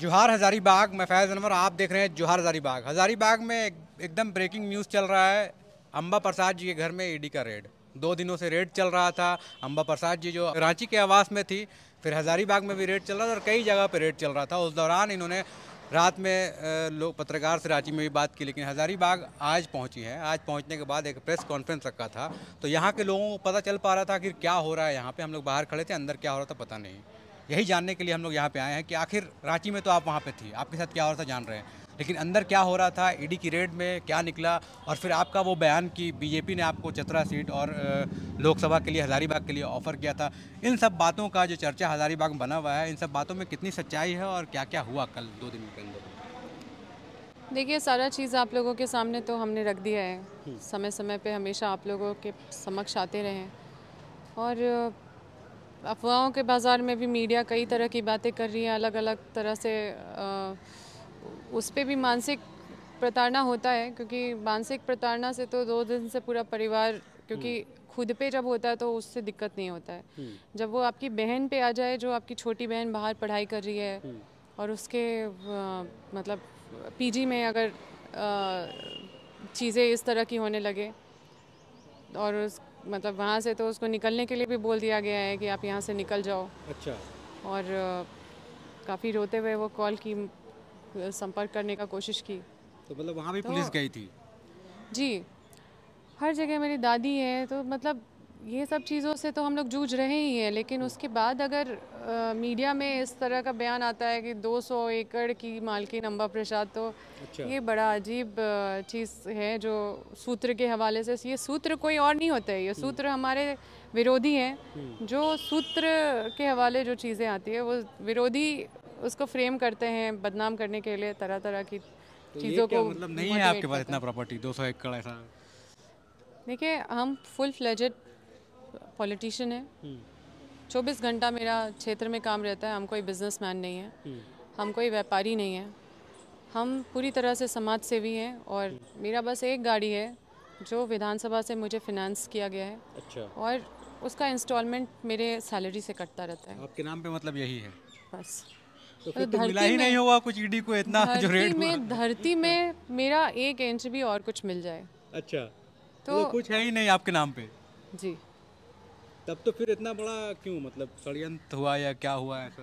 जोहार हज़ारीबाग मैं फैज़ अनवर आप देख रहे हैं जोहार हज़ारीबाग हज़ारीबाग में एक, एकदम ब्रेकिंग न्यूज़ चल रहा है अम्बा प्रसाद जी के घर में ईडी e का रेड दो दिनों से रेड चल रहा था अम्बा प्रसाद जी जो रांची के आवास में थी फिर हज़ारीबाग में भी रेड चल रहा था और कई जगह पर रेड चल रहा था उस दौरान इन्होंने रात में लोग पत्रकार से रांची में भी बात की लेकिन हज़ारीबाग आज पहुंची है आज पहुंचने के बाद एक प्रेस कॉन्फ्रेंस रखा था तो यहाँ के लोगों को पता चल पा रहा था कि क्या हो रहा है यहाँ पे हम लोग बाहर खड़े थे अंदर क्या हो रहा था पता नहीं यही जानने के लिए हम लोग यहाँ पे आए हैं कि आखिर रांची में तो आप वहाँ पे थी आपके साथ क्या हो रहा था जान रहे हैं लेकिन अंदर क्या हो रहा था ईडी e की रेड में क्या निकला और फिर आपका वो बयान कि बीजेपी ने आपको चतरा सीट और लोकसभा के लिए हज़ारीबाग के लिए ऑफ़र किया था इन सब बातों का जो चर्चा हज़ारीबाग में बना हुआ है इन सब बातों में कितनी सच्चाई है और क्या क्या हुआ कल दो दिन के अंदर देखिए सारा चीज़ आप लोगों के सामने तो हमने रख दिया है हम्म। समय समय पर हमेशा आप लोगों के समक्ष आते रहे और अफवाहों के बाज़ार में भी मीडिया कई तरह की बातें कर रही है अलग अलग तरह से आ, उस पर भी मानसिक प्रताड़ना होता है क्योंकि मानसिक प्रताड़ना से तो दो दिन से पूरा परिवार क्योंकि हम्म। खुद पे जब होता है तो उससे दिक्कत नहीं होता है हम्म। जब वो आपकी बहन पे आ जाए जो आपकी छोटी बहन बाहर पढ़ाई कर रही है हम्म। और उसके आ, मतलब पीजी में अगर चीज़ें इस तरह की होने लगे और उस मतलब वहाँ से तो उसको निकलने के लिए भी बोल दिया गया है कि आप यहाँ से निकल जाओ अच्छा और काफ़ी रोते हुए वो कॉल की संपर्क करने का कोशिश की तो मतलब वहाँ भी तो, पुलिस गई थी जी हर जगह मेरी दादी है तो मतलब ये सब चीज़ों से तो हम लोग जूझ रहे ही हैं लेकिन उसके बाद अगर मीडिया में इस तरह का बयान आता है कि 200 एकड़ की मालकी अम्बा प्रसाद तो अच्छा। ये बड़ा अजीब चीज़ है जो सूत्र के हवाले से ये सूत्र कोई और नहीं होता है ये हम्म। सूत्र हमारे विरोधी हैं हम्म। जो सूत्र के हवाले जो चीज़ें आती है वो विरोधी उसको फ्रेम करते हैं बदनाम करने के लिए तरह तरह की तो चीज़ों को मतलब नहीं है आपके पास इतना प्रॉपर्टी 200 एकड़ ऐसा देखिए हम फुल फ्लेजेड पॉलिटिशियन हैं हम्म। चौबीस घंटा मेरा क्षेत्र में काम रहता है हम कोई बिजनेस नहीं है हम्म। हम कोई व्यापारी नहीं है हम पूरी तरह से समाज सेवी हैं और हम्म। मेरा बस एक गाड़ी है जो विधानसभा से मुझे फिनेंस किया गया है अच्छा और उसका इंस्टॉलमेंट मेरे सैलरी से कटता रहता है आपके नाम पे मतलब यही है बस तो फिर तो मिला ही नहीं होगा कुछ ईडी को इतना जो रेट में धरती में मेरा एक इंच भी और कुछ मिल जाए अच्छा तो, तो कुछ है ही नहीं आपके नाम पे जी तब तो फिर इतना बड़ा क्यों मतलब षडयंत्र हुआ या क्या हुआ ऐसा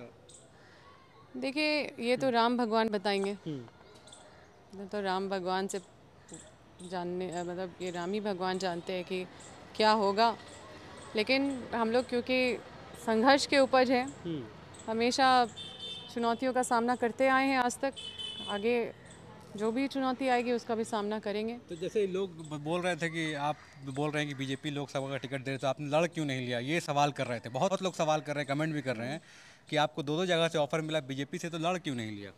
देखिए ये तो राम भगवान बताएंगे हम्म। तो राम भगवान से जानने मतलब ये राम ही भगवान जानते हैं कि क्या होगा लेकिन हम लोग क्योंकि संघर्ष के उपज हैं हम्म। हमेशा चुनौतियों का सामना करते आए हैं आज तक आगे जो भी चुनौती आएगी उसका भी सामना करेंगे तो जैसे लोग बोल रहे थे कि आप बोल रहे हैं कि बीजेपी लोकसभा का टिकट दे रहे तो आपने लड़ क्यों नहीं लिया ये सवाल कर रहे थे बहुत लोग सवाल कर रहे हैं कमेंट भी कर रहे हैं कि आपको दो दो जगह से ऑफर मिला बीजेपी से तो लड़ क्यों नहीं लिया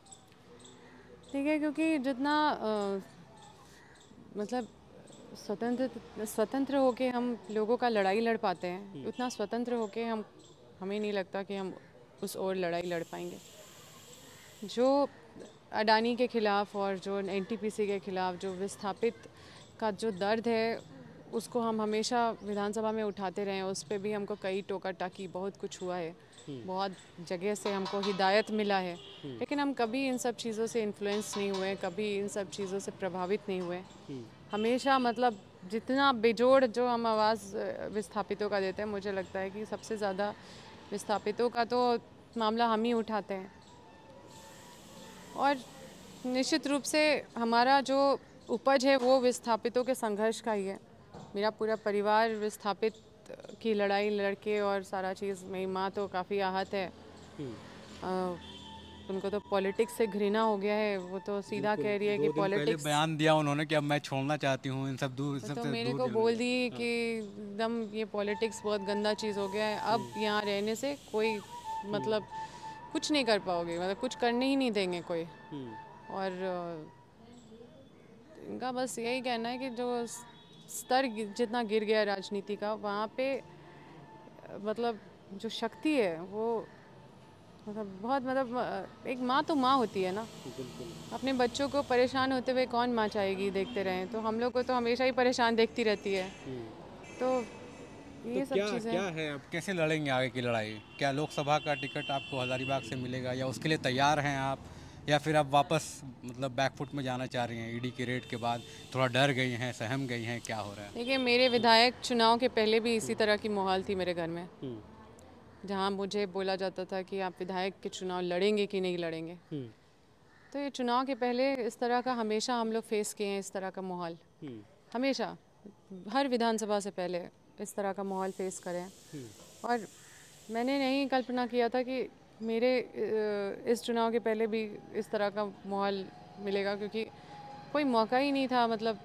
ठीक है क्योंकि जितना आ, मतलब स्वतंत्र स्वतंत्र होके हम लोगों का लड़ाई लड़ पाते हैं हम्म। उतना स्वतंत्र होके हम हमें नहीं लगता कि हम उस और लड़ाई लड़ पाएंगे जो अडानी के खिलाफ और जो एन के खिलाफ जो विस्थापित का जो दर्द है उसको हम हमेशा विधानसभा में उठाते रहे उस पर भी हमको कई टोका टाकी बहुत कुछ हुआ है हम्म। बहुत जगह से हमको हिदायत मिला है हम्म। लेकिन हम कभी इन सब चीज़ों से इन्फ्लुएंस नहीं हुए कभी इन सब चीज़ों से प्रभावित नहीं हुए हम्म। हमेशा मतलब जितना बेजोड़ जो हम आवाज़ विस्थापितों का देते हैं मुझे लगता है कि सबसे ज़्यादा विस्थापितों का तो मामला हम ही उठाते हैं और निश्चित रूप से हमारा जो उपज है वो विस्थापितों के संघर्ष का ही है मेरा पूरा परिवार विस्थापित की लड़ाई लड़के और सारा चीज़ मेरी माँ तो काफ़ी आहत है आ, हम्म। उनको तो पॉलिटिक्स से घृणा हो गया है वो तो सीधा कह रही है कि पॉलिटिक्स बयान दिया उन्होंने कि अब मैं छोड़ना चाहती हूँ इन सब दूर सब तो मेरे को बोल दी हाँ। कि एकदम ये पॉलिटिक्स बहुत गंदा चीज़ हो गया है अब हम्म। यहाँ रहने से कोई मतलब कुछ नहीं कर पाओगे मतलब कुछ करने ही नहीं देंगे कोई हम्म। और इनका बस यही कहना है कि जो स्तर जितना गिर गया राजनीति का वहाँ पे मतलब जो शक्ति है वो मतलब बहुत मतलब एक माँ तो माँ होती है ना अपने बच्चों को परेशान होते हुए कौन माँ चाहेगी देखते रहें तो हम लोग को तो हमेशा ही परेशान देखती रहती है हम्म। तो तो ये तो क्या क्या है अब कैसे लड़ेंगे आगे की लड़ाई क्या लोकसभा का टिकट आपको हजारीबाग से मिलेगा या उसके लिए तैयार हैं आप या फिर आप वापस मतलब बैकफुट में जाना चाह रही हैं ईडी के रेट के बाद थोड़ा डर गई हैं सहम गई हैं क्या हो रहा है देखिए मेरे विधायक चुनाव के पहले भी इसी तरह की माहौल थी मेरे घर में हम्म। जहाँ मुझे बोला जाता था कि आप विधायक के चुनाव लड़ेंगे कि नहीं लड़ेंगे हम्म। तो ये चुनाव के पहले इस तरह का हमेशा हम लोग फेस किए हैं इस तरह का माहौल हम्म। हमेशा हर विधानसभा से पहले इस तरह का माहौल फेस करें हम्म। और मैंने नहीं कल्पना किया था कि मेरे इस चुनाव के पहले भी इस तरह का माहौल मिलेगा क्योंकि कोई मौका ही नहीं था मतलब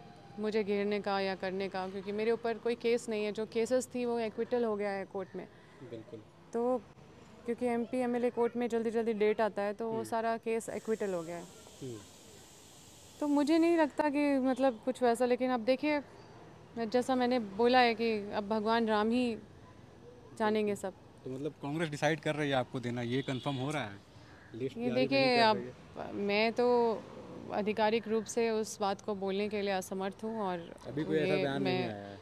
मुझे घेरने का या करने का क्योंकि मेरे ऊपर कोई केस नहीं है जो केसेस थी वो एक्विटल हो गया है कोर्ट में बिल्कुल तो क्योंकि एम पी एम कोर्ट में जल्दी जल्दी डेट आता है तो वो हम्म। सारा केस एक्विटल हो गया है हम्म। तो मुझे नहीं लगता कि मतलब कुछ वैसा लेकिन अब देखिए मैं जैसा मैंने बोला है कि अब भगवान राम ही जानेंगे सब तो मतलब कांग्रेस डिसाइड कर रही है आपको देना ये कंफर्म हो रहा है ये देखिए अब मैं तो आधिकारिक रूप से उस बात को बोलने के लिए असमर्थ हूँ और अभी कोई ऐसा बयान नहीं आया है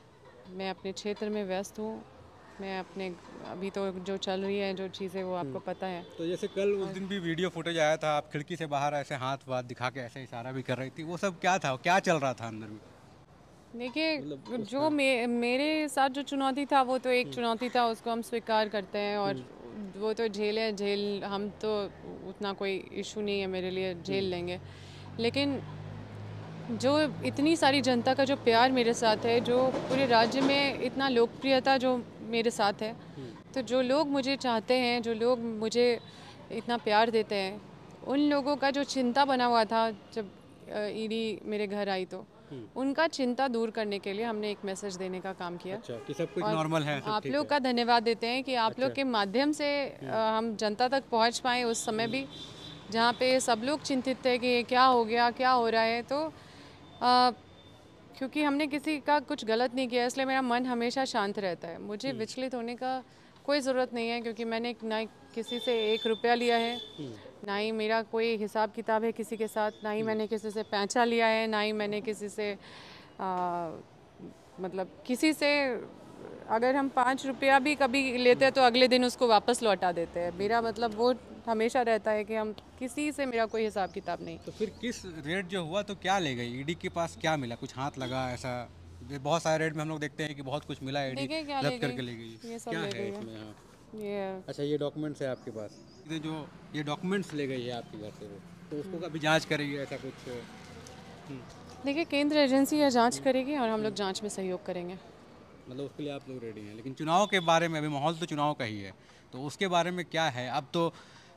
मैं अपने क्षेत्र में व्यस्त हूँ मैं अपने अभी तो जो चल रही है जो चीज़ें वो आपको हम्म। पता है तो जैसे कल उस दिन भी वीडियो फुटेज आया था आप खिड़की से बाहर ऐसे हाथ वाथ दिखा के ऐसे इशारा भी कर रही थी वो सब क्या था क्या चल रहा था अंदर में देखिए मतलब जो मे, मेरे साथ जो चुनौती था वो तो एक चुनौती था उसको हम स्वीकार करते हैं और हम्म। वो तो झेल है झेल हम तो उतना कोई इशू नहीं है मेरे लिए झेल हम्म। लेंगे लेकिन जो इतनी सारी जनता का जो प्यार मेरे साथ है जो पूरे राज्य में इतना लोकप्रियता जो मेरे साथ है हम्म। तो जो लोग मुझे चाहते हैं जो लोग मुझे इतना प्यार देते हैं उन लोगों का जो चिंता बना हुआ था जब ईडी मेरे घर आई तो हम्म। उनका चिंता दूर करने के लिए हमने एक मैसेज देने का काम किया अच्छा, कि सब कुछ नॉर्मल है सब आप लोग का धन्यवाद देते हैं कि आप अच्छा, लोग के माध्यम से हम्म। हम जनता तक पहुँच पाए उस समय भी जहाँ पे सब लोग चिंतित थे कि ये क्या हो गया क्या हो रहा है तो आ, क्योंकि हमने किसी का कुछ गलत नहीं किया इसलिए मेरा मन हमेशा शांत रहता है मुझे हम्म। विचलित होने का कोई ज़रूरत नहीं है क्योंकि मैंने ना किसी से एक रुपया लिया है ना ही मेरा कोई हिसाब किताब है किसी के साथ ना ही मैंने किसी से पैंचा लिया है ना ही मैंने किसी से आ, मतलब किसी से अगर हम पाँच रुपया भी कभी लेते हैं तो अगले दिन उसको वापस लौटा देते हैं मेरा मतलब वो हमेशा रहता है कि हम किसी से मेरा कोई हिसाब किताब नहीं तो फिर किस रेट जो हुआ तो क्या ले गई ईडी e के पास क्या मिला कुछ हाथ लगा ऐसा बहुत सारे रेट में हम लोग देखते हैं कि बहुत कुछ मिला e ईडी ले गई ये सब क्या है इसमें ये अच्छा ये डॉक्यूमेंट्स है आपके पास जो ये डॉक्यूमेंट्स ले गई है आपके घर से वो तो उसको कभी जाँच करेगी ऐसा कुछ हम्म। देखिए केंद्र एजेंसी यह जाँच करेगी और हम लोग जाँच में सहयोग करेंगे मतलब उसके लिए आप लोग रेडी हैं लेकिन चुनाव के बारे में अभी माहौल तो चुनाव का ही है तो उसके बारे में क्या है अब तो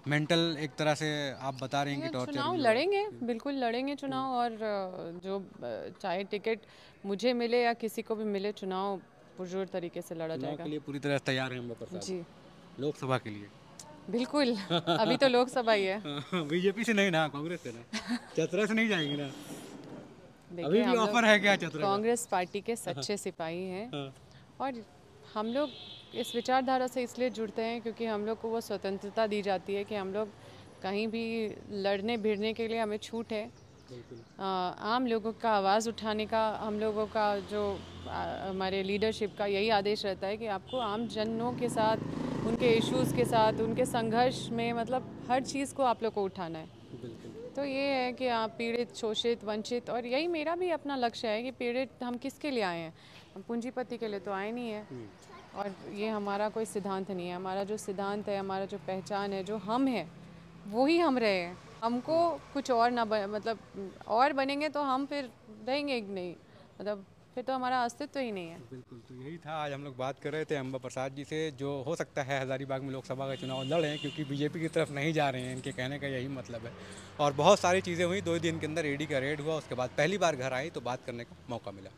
मेंटल एक तरह से आप बता रहे हैं कि टॉर्चर चुनाव लड़ेंगे हम्म। बिल्कुल लड़ेंगे चुनाव हम्म। और जो चाहे टिकट मुझे मिले या किसी को भी मिले चुनाव पुरजोर तरीके से लड़ा जाएगा के लिए पूरी तरह तैयार हैं जी लोकसभा के लिए बिल्कुल अभी तो लोकसभा ही है बीजेपी से नहीं ना कांग्रेस से ना चतरा से नहीं जाएंगे ना अभी भी ऑफर है क्या चतरा कांग्रेस पार्टी के सच्चे हाँ। सिपाही हैं हाँ। और हम लोग इस विचारधारा से इसलिए जुड़ते हैं क्योंकि हम लोग को वो स्वतंत्रता दी जाती है कि हम लोग कहीं भी लड़ने भिड़ने के लिए हमें छूट है आम लोगों का आवाज़ उठाने का हम लोगों का जो हमारे लीडरशिप का यही आदेश रहता है कि आपको आम जनों के साथ उनके इश्यूज के साथ उनके संघर्ष में मतलब हर चीज़ को आप लोग को उठाना है तो ये है कि आप पीड़ित शोषित वंचित और यही मेरा भी अपना लक्ष्य है कि पीड़ित हम किसके लिए आए हैं हम पूंजीपति के लिए तो आए नहीं है हम्म। और ये हमारा कोई सिद्धांत नहीं है हमारा जो सिद्धांत है हमारा जो पहचान है जो हम है वो ही हम रहे हैं हमको कुछ और ना मतलब और बनेंगे तो हम फिर रहेंगे नहीं मतलब फिर तो हमारा अस्तित्व ही नहीं है बिल्कुल तो यही था आज हम लोग बात कर रहे थे अम्बा प्रसाद जी से जो हो सकता है हज़ारीबाग में लोकसभा का चुनाव लड़ रहे हैं क्योंकि बीजेपी की तरफ नहीं जा रहे हैं इनके कहने का यही मतलब है और बहुत सारी चीज़ें हुई दो दिन के अंदर ईडी का रेड हुआ उसके बाद पहली बार घर आई तो बात करने का मौका मिला